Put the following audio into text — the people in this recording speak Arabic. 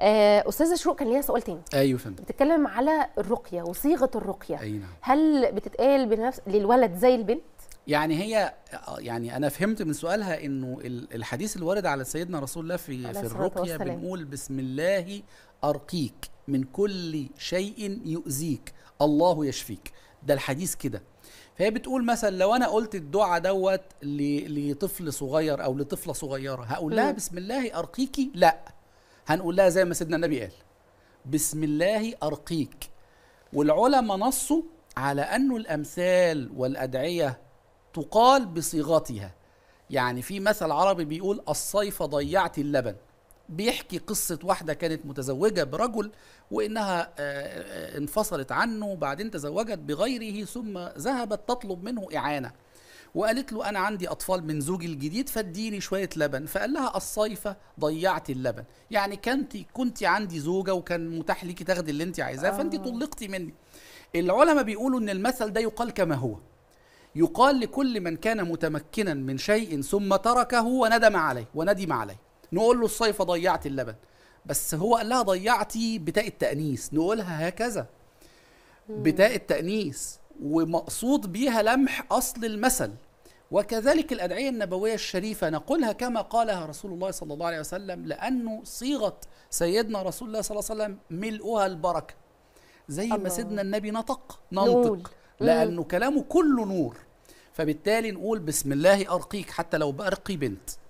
آه، استاذه شروق كان ليها سؤال تاني ايوه فهمت بتتكلم على الرقيه وصيغه الرقيه أي نعم. هل بتتقال بنفس للولد زي البنت يعني هي يعني انا فهمت من سؤالها انه الحديث الوارد على سيدنا رسول الله في في الرقيه بنقول بسم الله ارقيك من كل شيء يؤذيك الله يشفيك ده الحديث كده فهي بتقول مثلا لو انا قلت الدعاء دوت لطفل صغير او لطفله صغيره هقول لها بسم الله ارقيكي لا هنقول لها زي ما سيدنا النبي قال بسم الله أرقيك والعلماء نصوا على أن الأمثال والأدعية تقال بصيغتها يعني في مثل عربي بيقول الصيف ضيعت اللبن بيحكي قصة واحدة كانت متزوجة برجل وإنها آه، آه، آه، انفصلت عنه بعدين تزوجت بغيره ثم ذهبت تطلب منه إعانة وقالت له انا عندي اطفال من زوجي الجديد فاديني شويه لبن فقال لها الصيفه ضيعت اللبن يعني كنت كنت عندي زوجه وكان متاح ليكي تاخدي اللي انت عايزاه فانت آه. طلقتي مني العلماء بيقولوا ان المثل ده يقال كما هو يقال لكل من كان متمكنا من شيء ثم تركه وندم عليه وندم عليه نقول له الصيفه ضيعت اللبن بس هو قال لها ضيعتي بتاء التانيث نقولها هكذا بتاء التانيث ومقصود بيها لمح اصل المثل وكذلك الأدعية النبوية الشريفة نقولها كما قالها رسول الله صلى الله عليه وسلم لأنه صيغة سيدنا رسول الله صلى الله عليه وسلم ملؤها البركة زي الله. ما سيدنا النبي نطق ننطق لأنه كلامه كله نور فبالتالي نقول بسم الله أرقيك حتى لو بأرقي بنت